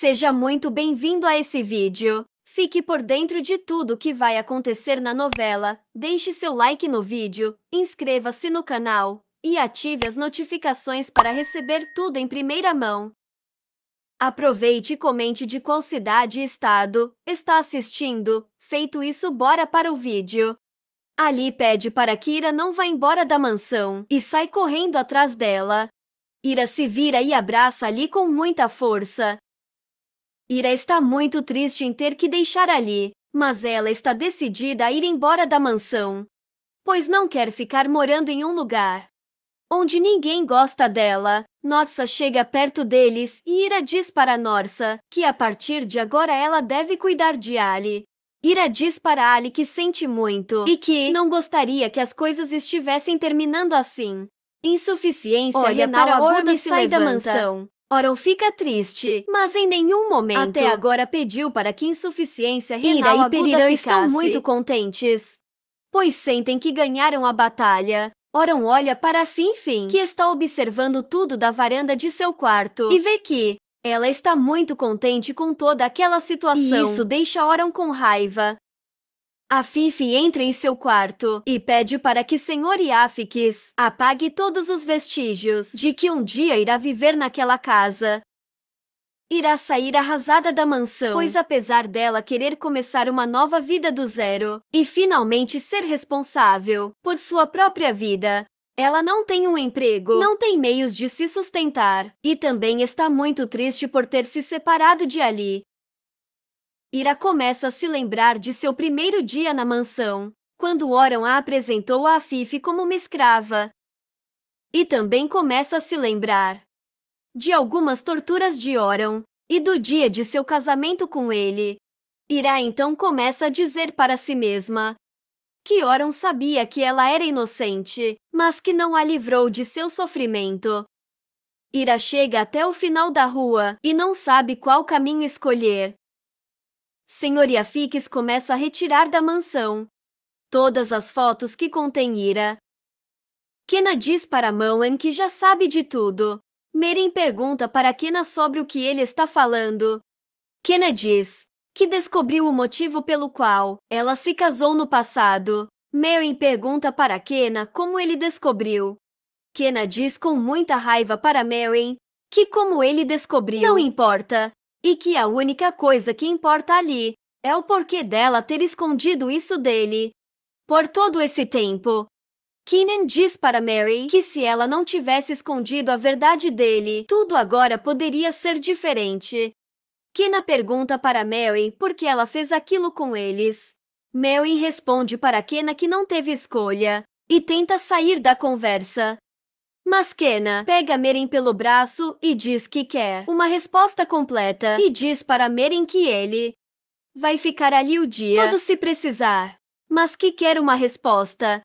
Seja muito bem-vindo a esse vídeo. Fique por dentro de tudo que vai acontecer na novela, deixe seu like no vídeo, inscreva-se no canal e ative as notificações para receber tudo em primeira mão. Aproveite e comente de qual cidade e estado está assistindo. Feito isso, bora para o vídeo. Ali pede para que Ira não vá embora da mansão e sai correndo atrás dela. Ira se vira e abraça Ali com muita força. Ira está muito triste em ter que deixar ali, mas ela está decidida a ir embora da mansão. Pois não quer ficar morando em um lugar onde ninguém gosta dela. Norsa chega perto deles e Ira diz para Norsa que a partir de agora ela deve cuidar de Ali. Ira diz para Ali que sente muito e que não gostaria que as coisas estivessem terminando assim. Insuficiência Olha renal aguda sai levanta. da mansão. Oron fica triste, mas em nenhum momento até agora pediu para que insuficiência renal Ira e Perirã estão muito contentes, pois sentem que ganharam a batalha. Oron olha para Finfin, que está observando tudo da varanda de seu quarto, e vê que ela está muito contente com toda aquela situação. E isso deixa Oron com raiva. A Fifi entra em seu quarto e pede para que Senhor Iafix apague todos os vestígios de que um dia irá viver naquela casa. Irá sair arrasada da mansão, pois apesar dela querer começar uma nova vida do zero e finalmente ser responsável por sua própria vida, ela não tem um emprego, não tem meios de se sustentar e também está muito triste por ter se separado de Ali, Ira começa a se lembrar de seu primeiro dia na mansão, quando Oran a apresentou a Fife como uma escrava. E também começa a se lembrar de algumas torturas de Oran e do dia de seu casamento com ele. Ira então começa a dizer para si mesma que Oran sabia que ela era inocente, mas que não a livrou de seu sofrimento. Ira chega até o final da rua e não sabe qual caminho escolher. Senhoria Fix começa a retirar da mansão todas as fotos que contêm ira. Kena diz para Mowen que já sabe de tudo. Merin pergunta para Kena sobre o que ele está falando. Kena diz que descobriu o motivo pelo qual ela se casou no passado. Merin pergunta para Kena como ele descobriu. Kena diz com muita raiva para Merin que como ele descobriu, não importa. E que a única coisa que importa ali é o porquê dela ter escondido isso dele. Por todo esse tempo, Keenan diz para Mary que se ela não tivesse escondido a verdade dele, tudo agora poderia ser diferente. Kina pergunta para Mary por que ela fez aquilo com eles. Mary responde para Kena que não teve escolha e tenta sair da conversa, mas Kena pega Merin pelo braço e diz que quer uma resposta completa e diz para Merin que ele vai ficar ali o dia todo se precisar, mas que quer uma resposta.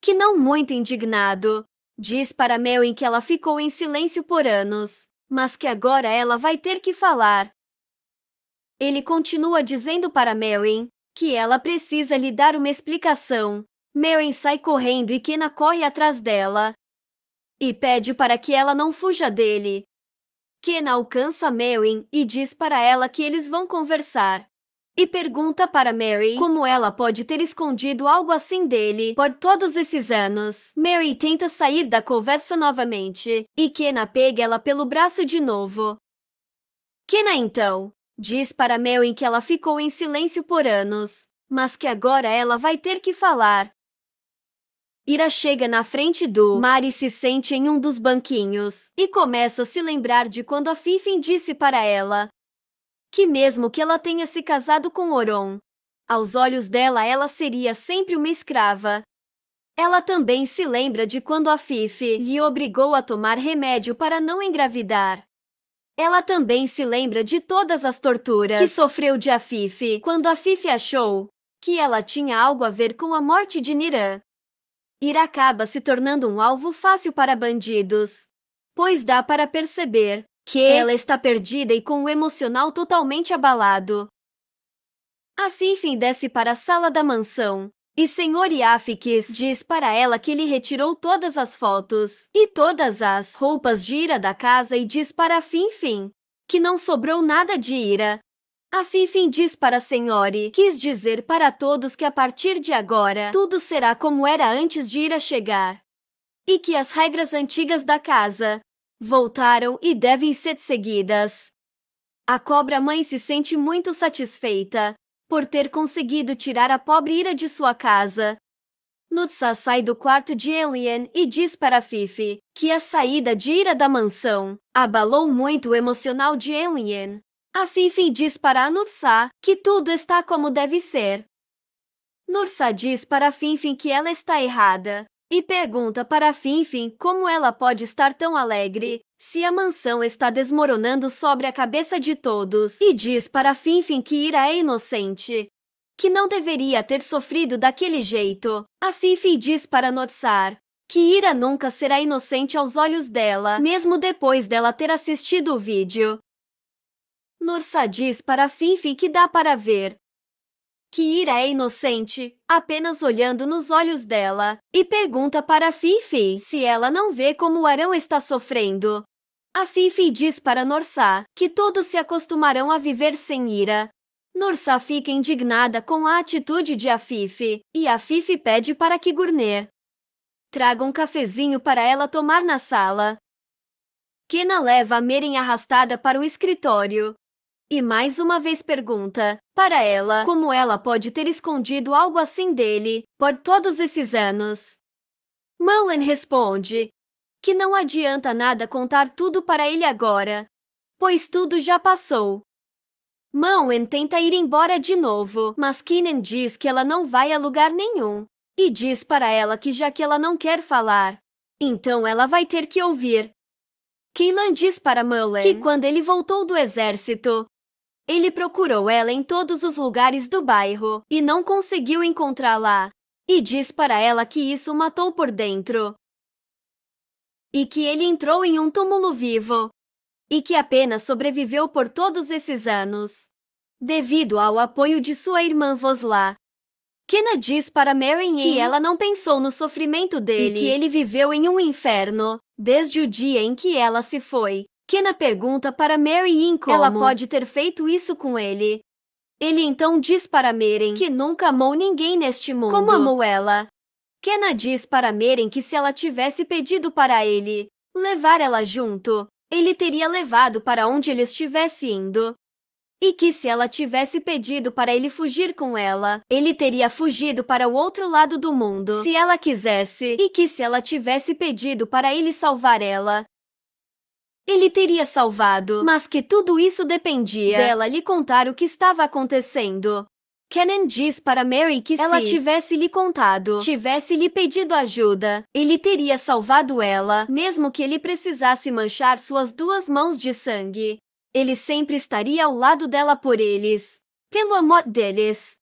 Que não muito indignado, diz para Merin que ela ficou em silêncio por anos, mas que agora ela vai ter que falar. Ele continua dizendo para Merin que ela precisa lhe dar uma explicação Meryn sai correndo e Kena corre atrás dela e pede para que ela não fuja dele. Kena alcança Meryn e diz para ela que eles vão conversar. E pergunta para Mary como ela pode ter escondido algo assim dele por todos esses anos. Mary tenta sair da conversa novamente e Kena pega ela pelo braço de novo. Kena então diz para Mary que ela ficou em silêncio por anos, mas que agora ela vai ter que falar. Ira chega na frente do mar e se sente em um dos banquinhos e começa a se lembrar de quando a Fifin disse para ela que mesmo que ela tenha se casado com Oron, aos olhos dela ela seria sempre uma escrava. Ela também se lembra de quando a Fifi lhe obrigou a tomar remédio para não engravidar. Ela também se lembra de todas as torturas que sofreu de a Afife quando a Fifi achou que ela tinha algo a ver com a morte de Niran ir acaba se tornando um alvo fácil para bandidos. Pois dá para perceber que é. ela está perdida e com o emocional totalmente abalado. A Finfin desce para a sala da mansão. E Senhor Iafix diz para ela que ele retirou todas as fotos e todas as roupas de Ira da casa e diz para Finfin que não sobrou nada de Ira a Fifin diz para a e quis dizer para todos que a partir de agora, tudo será como era antes de Ira chegar. E que as regras antigas da casa voltaram e devem ser seguidas. A cobra-mãe se sente muito satisfeita por ter conseguido tirar a pobre Ira de sua casa. Nutsa sai do quarto de Alien e diz para Fifi que a saída de Ira da mansão abalou muito o emocional de Alien. A Fifi diz para a Nursa que tudo está como deve ser. Nursa diz para Finfin que ela está errada e pergunta para Finfin como ela pode estar tão alegre se a mansão está desmoronando sobre a cabeça de todos e diz para Finfin que Ira é inocente, que não deveria ter sofrido daquele jeito. A Fifi diz para Norsar que Ira nunca será inocente aos olhos dela, mesmo depois dela ter assistido o vídeo. Norsa diz para Fifi que dá para ver que Ira é inocente, apenas olhando nos olhos dela, e pergunta para Fifi se ela não vê como o Arão está sofrendo. A Fifi diz para Norsa que todos se acostumarão a viver sem ira. Norsa fica indignada com a atitude de Fifi, e A Fifi pede para que Gurner traga um cafezinho para ela tomar na sala. Kena leva a Meren arrastada para o escritório, e mais uma vez pergunta para ela como ela pode ter escondido algo assim dele por todos esses anos. Mullen responde que não adianta nada contar tudo para ele agora, pois tudo já passou. Mullen tenta ir embora de novo, mas Keenan diz que ela não vai a lugar nenhum e diz para ela que já que ela não quer falar, então ela vai ter que ouvir. Keelan diz para Mullen que quando ele voltou do exército, ele procurou ela em todos os lugares do bairro e não conseguiu encontrá-la. E diz para ela que isso matou por dentro. E que ele entrou em um túmulo vivo. E que apenas sobreviveu por todos esses anos. Devido ao apoio de sua irmã Vosla. Kenna diz para Marion que ela não pensou no sofrimento dele e que ele viveu em um inferno desde o dia em que ela se foi. Kenna pergunta para Mary Ian como ela pode ter feito isso com ele. Ele então diz para Meren que nunca amou ninguém neste mundo. Como amou ela? Kenna diz para Meren que se ela tivesse pedido para ele levar ela junto, ele teria levado para onde ele estivesse indo. E que se ela tivesse pedido para ele fugir com ela, ele teria fugido para o outro lado do mundo, se ela quisesse. E que se ela tivesse pedido para ele salvar ela, ele teria salvado, mas que tudo isso dependia dela lhe contar o que estava acontecendo. Kenan diz para Mary que ela se tivesse lhe contado, tivesse lhe pedido ajuda, ele teria salvado ela, mesmo que ele precisasse manchar suas duas mãos de sangue. Ele sempre estaria ao lado dela por eles, pelo amor deles.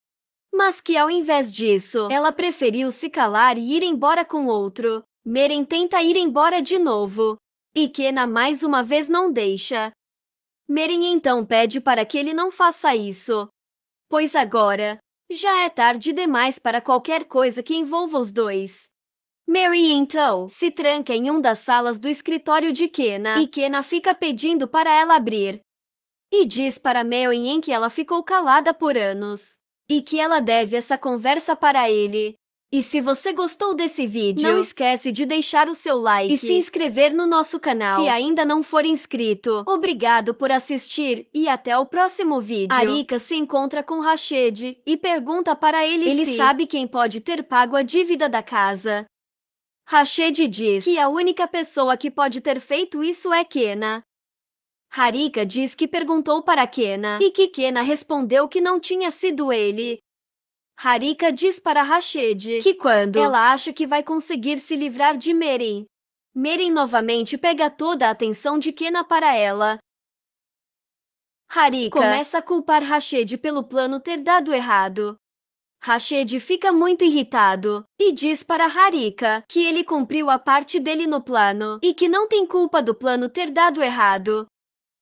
Mas que ao invés disso, ela preferiu se calar e ir embora com outro. Meren tenta ir embora de novo, e Kena mais uma vez não deixa. Merin então pede para que ele não faça isso. Pois agora, já é tarde demais para qualquer coisa que envolva os dois. Mary então se tranca em uma das salas do escritório de Kena e Kena fica pedindo para ela abrir. E diz para Mary em que ela ficou calada por anos e que ela deve essa conversa para ele. E se você gostou desse vídeo, não esquece de deixar o seu like e se inscrever no nosso canal se ainda não for inscrito. Obrigado por assistir e até o próximo vídeo. Arika se encontra com Rached e pergunta para ele, ele se sabe quem pode ter pago a dívida da casa. Rached diz que a única pessoa que pode ter feito isso é Kena. Harika diz que perguntou para Kena e que Kena respondeu que não tinha sido ele. Harika diz para Rached que quando ela acha que vai conseguir se livrar de Meren. Meren novamente pega toda a atenção de Kena para ela. Harika começa a culpar Rached pelo plano ter dado errado. Rached fica muito irritado e diz para Harika que ele cumpriu a parte dele no plano e que não tem culpa do plano ter dado errado.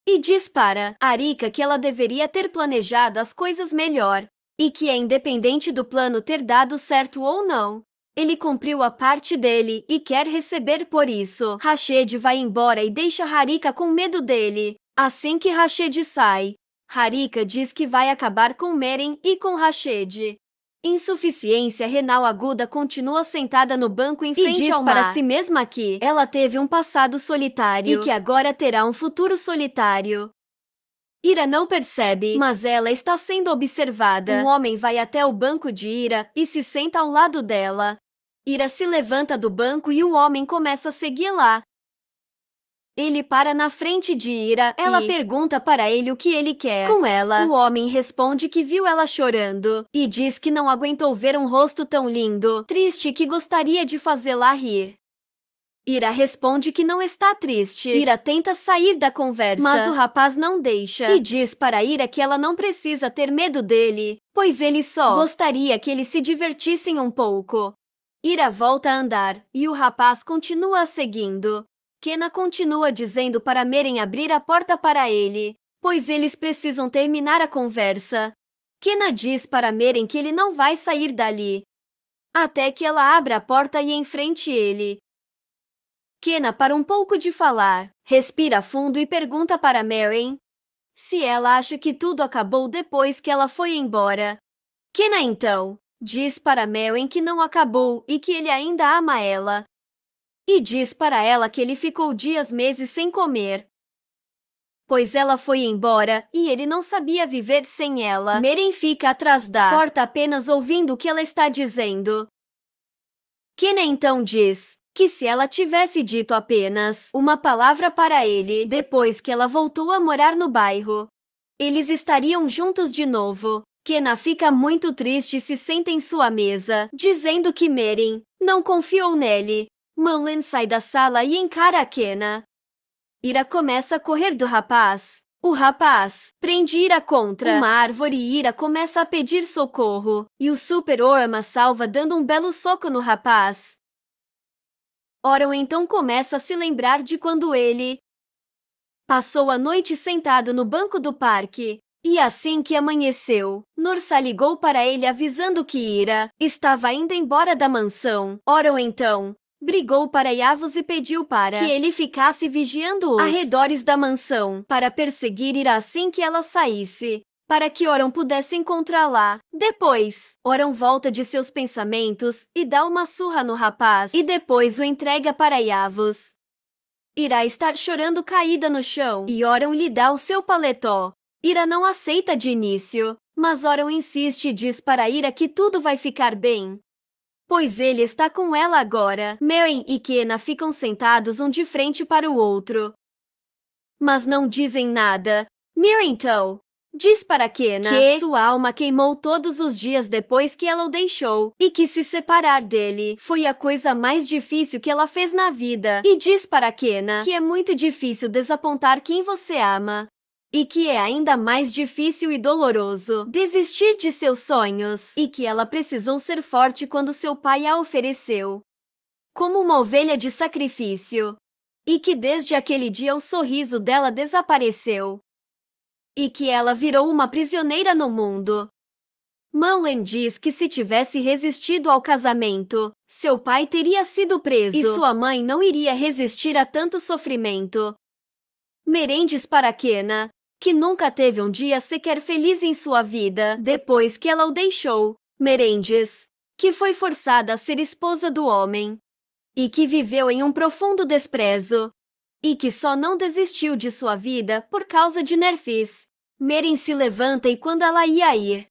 E diz para Harika que ela deveria ter planejado as coisas melhor e que é independente do plano ter dado certo ou não. Ele cumpriu a parte dele e quer receber por isso. Rached vai embora e deixa Harika com medo dele. Assim que Rached sai, Harika diz que vai acabar com Meren e com Rached. Insuficiência renal aguda continua sentada no banco em frente e diz para si mesma que ela teve um passado solitário e que agora terá um futuro solitário. Ira não percebe, mas ela está sendo observada. Um homem vai até o banco de Ira e se senta ao lado dela. Ira se levanta do banco e o homem começa a segui-la. Ele para na frente de Ira. Ela e... pergunta para ele o que ele quer. Com ela, o homem responde que viu ela chorando e diz que não aguentou ver um rosto tão lindo, triste que gostaria de fazê-la rir. Ira responde que não está triste. Ira tenta sair da conversa, mas o rapaz não deixa e diz para Ira que ela não precisa ter medo dele, pois ele só gostaria que eles se divertissem um pouco. Ira volta a andar e o rapaz continua seguindo. Kena continua dizendo para Meren abrir a porta para ele, pois eles precisam terminar a conversa. Kena diz para Meren que ele não vai sair dali. Até que ela abra a porta e enfrente ele, Kena para um pouco de falar, respira fundo e pergunta para Marion se ela acha que tudo acabou depois que ela foi embora. Kena então diz para Marion que não acabou e que ele ainda ama ela. E diz para ela que ele ficou dias, meses sem comer, pois ela foi embora e ele não sabia viver sem ela. Meren fica atrás da porta apenas ouvindo o que ela está dizendo. Kena então diz que se ela tivesse dito apenas uma palavra para ele depois que ela voltou a morar no bairro, eles estariam juntos de novo. Kena fica muito triste e se senta em sua mesa, dizendo que Merin não confiou nele. Mullen sai da sala e encara Kena. Ira começa a correr do rapaz. O rapaz prende Ira contra uma árvore e Ira começa a pedir socorro. E o Super Orma salva dando um belo soco no rapaz. Oral então começa a se lembrar de quando ele passou a noite sentado no banco do parque. E assim que amanheceu, Norsa ligou para ele avisando que Ira estava indo embora da mansão. Oral então brigou para Yavos e pediu para que ele ficasse vigiando os arredores da mansão para perseguir Ira assim que ela saísse para que Oron pudesse encontrá-la. Depois, Oron volta de seus pensamentos e dá uma surra no rapaz e depois o entrega para Yavos. Ira está chorando caída no chão e Oron lhe dá o seu paletó. Ira não aceita de início, mas Oron insiste e diz para Ira que tudo vai ficar bem. Pois ele está com ela agora. Mewen e Kena ficam sentados um de frente para o outro. Mas não dizem nada. Mir então Diz para Kena né? que sua alma queimou todos os dias depois que ela o deixou, e que se separar dele foi a coisa mais difícil que ela fez na vida. E diz para Kena né? que é muito difícil desapontar quem você ama. E que é ainda mais difícil e doloroso desistir de seus sonhos, e que ela precisou ser forte quando seu pai a ofereceu como uma ovelha de sacrifício. E que desde aquele dia o sorriso dela desapareceu e que ela virou uma prisioneira no mundo. Manlen diz que se tivesse resistido ao casamento, seu pai teria sido preso e sua mãe não iria resistir a tanto sofrimento. Merendes para Kena, que nunca teve um dia sequer feliz em sua vida depois que ela o deixou, Merendes, que foi forçada a ser esposa do homem e que viveu em um profundo desprezo, e que só não desistiu de sua vida por causa de Nerfis. Meren se levanta e quando ela ia ir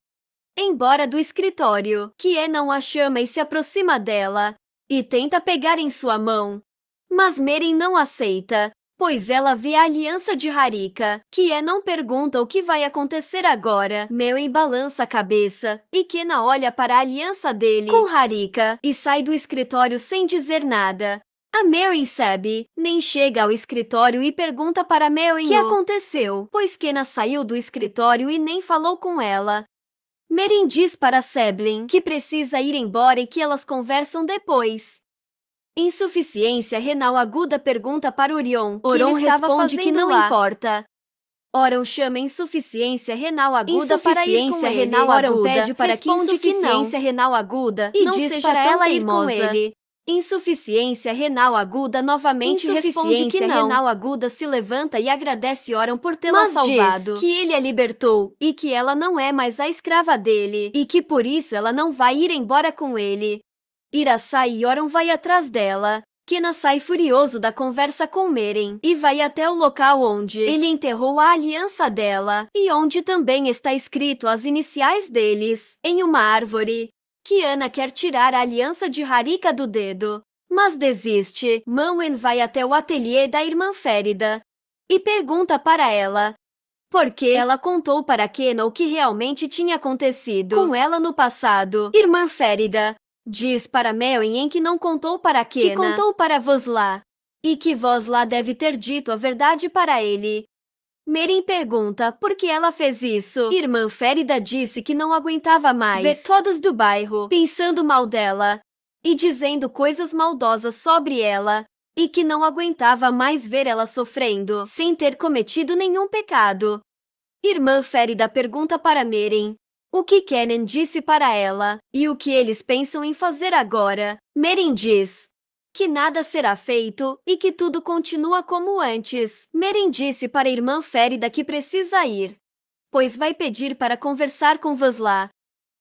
embora do escritório, Kie não a chama e se aproxima dela e tenta pegar em sua mão. Mas Meren não aceita, pois ela vê a aliança de Harika, Kie não pergunta o que vai acontecer agora. Meren balança a cabeça e Kena olha para a aliança dele com Harika e sai do escritório sem dizer nada. A Mary sabe, nem chega ao escritório e pergunta para Mary o que aconteceu, pois Kenna saiu do escritório e nem falou com ela. Merin diz para Seblin que precisa ir embora e que elas conversam depois. Insuficiência renal aguda pergunta para Orion, Orion que estava responde que não lá. importa. Orion chama insuficiência renal aguda para ir com renal ele. Orion pede para que insuficiência que renal aguda e não diz para ela ir com ele. Insuficiência renal aguda novamente responde que não. renal aguda se levanta e agradece Oran por tê-la salvado. Diz que ele a libertou e que ela não é mais a escrava dele e que por isso ela não vai ir embora com ele. Iraçai e Oram vai atrás dela. Kena sai furioso da conversa com Meren e vai até o local onde ele enterrou a aliança dela e onde também está escrito as iniciais deles, em uma árvore. Que Ana quer tirar a aliança de Harika do dedo, mas desiste. Manwen vai até o ateliê da irmã Férida e pergunta para ela por que ela contou para Kena o que realmente tinha acontecido com ela no passado. Irmã Férida diz para Melin que não contou para Kena, que contou para Vosla, e que Vosla deve ter dito a verdade para ele. Merin pergunta por que ela fez isso. Irmã Férida disse que não aguentava mais ver todos do bairro pensando mal dela e dizendo coisas maldosas sobre ela e que não aguentava mais ver ela sofrendo sem ter cometido nenhum pecado. Irmã Férida pergunta para Merin o que Kenan disse para ela e o que eles pensam em fazer agora. Merin diz: que nada será feito e que tudo continua como antes. Meren disse para a irmã Férida que precisa ir, pois vai pedir para conversar com Vasla.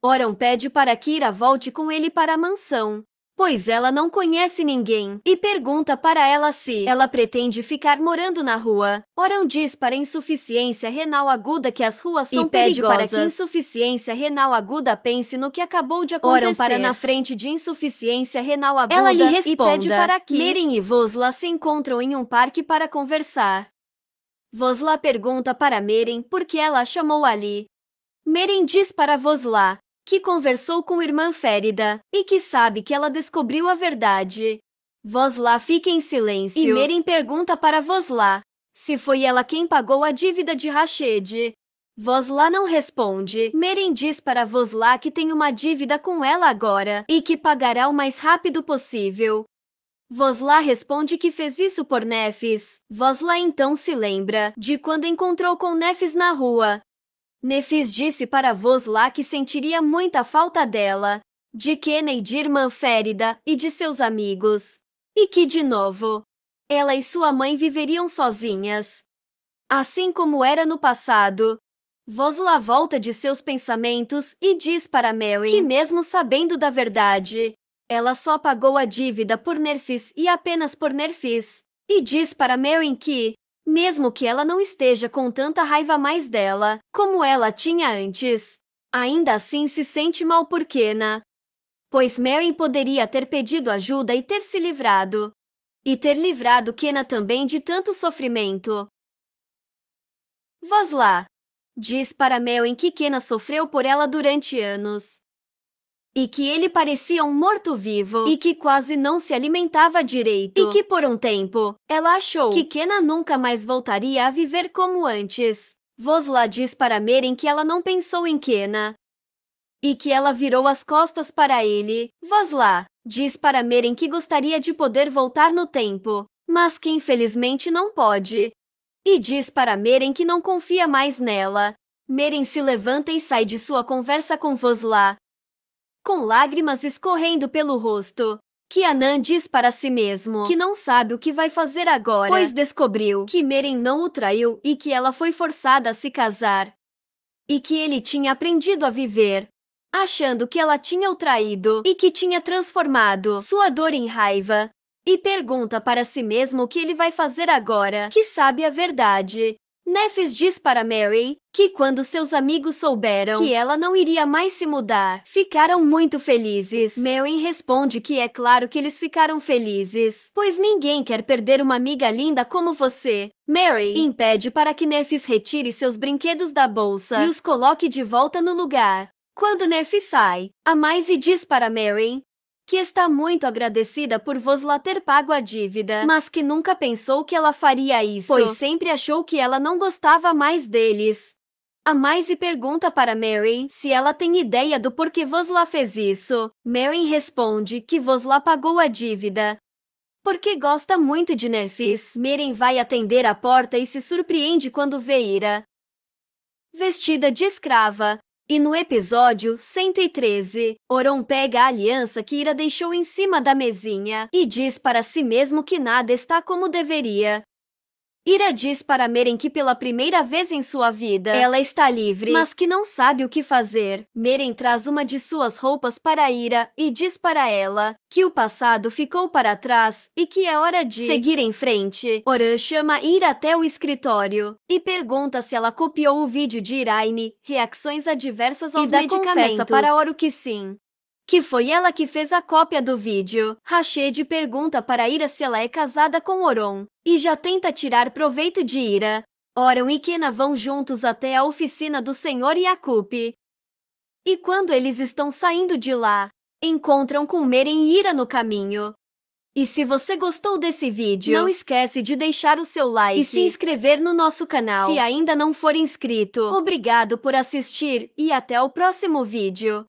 Oran pede para que Ira volte com ele para a mansão pois ela não conhece ninguém, e pergunta para ela se ela pretende ficar morando na rua. Oram diz para insuficiência renal aguda que as ruas são e pede para que insuficiência renal aguda pense no que acabou de acontecer. Oram para na frente de insuficiência renal aguda ela lhe responda. e pede para que Meren e Vosla se encontram em um parque para conversar. Vosla pergunta para Meren por que ela chamou Ali. Meren diz para Vosla que conversou com irmã Férida e que sabe que ela descobriu a verdade. Vosla fica em silêncio e Merin pergunta para Vosla se foi ela quem pagou a dívida de Rached. Vosla não responde. Merim diz para Vosla que tem uma dívida com ela agora e que pagará o mais rápido possível. Vosla responde que fez isso por Nefis. Vosla então se lembra de quando encontrou com Nefes na rua Nefis disse para Vosla que sentiria muita falta dela, de Kenny de irmã Férida e de seus amigos. E que, de novo, ela e sua mãe viveriam sozinhas. Assim como era no passado, Vosla volta de seus pensamentos e diz para Mary que, mesmo sabendo da verdade, ela só pagou a dívida por Nerfis e apenas por Nerfis. E diz para Mary que, mesmo que ela não esteja com tanta raiva mais dela, como ela tinha antes. Ainda assim se sente mal por Kena. Pois Mary poderia ter pedido ajuda e ter se livrado. E ter livrado Kena também de tanto sofrimento. Vós lá! Diz para Mel em que Kena sofreu por ela durante anos e que ele parecia um morto-vivo, e que quase não se alimentava direito, e que por um tempo, ela achou que Kena nunca mais voltaria a viver como antes. Vosla diz para Meren que ela não pensou em Kena, e que ela virou as costas para ele. Vosla diz para Meren que gostaria de poder voltar no tempo, mas que infelizmente não pode. E diz para Meren que não confia mais nela. Meren se levanta e sai de sua conversa com Vosla, com lágrimas escorrendo pelo rosto. Que diz para si mesmo que não sabe o que vai fazer agora, pois descobriu que Meren não o traiu e que ela foi forçada a se casar. E que ele tinha aprendido a viver, achando que ela tinha o traído e que tinha transformado sua dor em raiva. E pergunta para si mesmo o que ele vai fazer agora que sabe a verdade Nefes diz para Mary que quando seus amigos souberam que ela não iria mais se mudar, ficaram muito felizes. Mary responde que é claro que eles ficaram felizes, pois ninguém quer perder uma amiga linda como você. Mary impede para que Nefes retire seus brinquedos da bolsa e os coloque de volta no lugar. Quando Nefes sai, a Maisie diz para Mary que está muito agradecida por vos lá ter pago a dívida, mas que nunca pensou que ela faria isso, pois sempre achou que ela não gostava mais deles. A mais e pergunta para Mary se ela tem ideia do porquê Vosla fez isso. Mary responde que Vosla pagou a dívida. Porque gosta muito de Nerfis, Meren vai atender a porta e se surpreende quando vê Ira. Vestida de escrava, e no episódio 113, Oron pega a aliança que Ira deixou em cima da mesinha e diz para si mesmo que nada está como deveria, Ira diz para Meren que pela primeira vez em sua vida, ela está livre, mas que não sabe o que fazer. Meren traz uma de suas roupas para Ira e diz para ela que o passado ficou para trás e que é hora de seguir em frente. Oran chama Ira até o escritório e pergunta se ela copiou o vídeo de Iraine, reações adversas aos e medicamentos. confessa para Oro que sim que foi ela que fez a cópia do vídeo. Rached pergunta para Ira se ela é casada com Oron, e já tenta tirar proveito de Ira. Oron e Kena vão juntos até a oficina do Senhor Yakup. E quando eles estão saindo de lá, encontram com Meren e Ira no caminho. E se você gostou desse vídeo, não esquece de deixar o seu like e se inscrever no nosso canal. Se ainda não for inscrito, obrigado por assistir e até o próximo vídeo.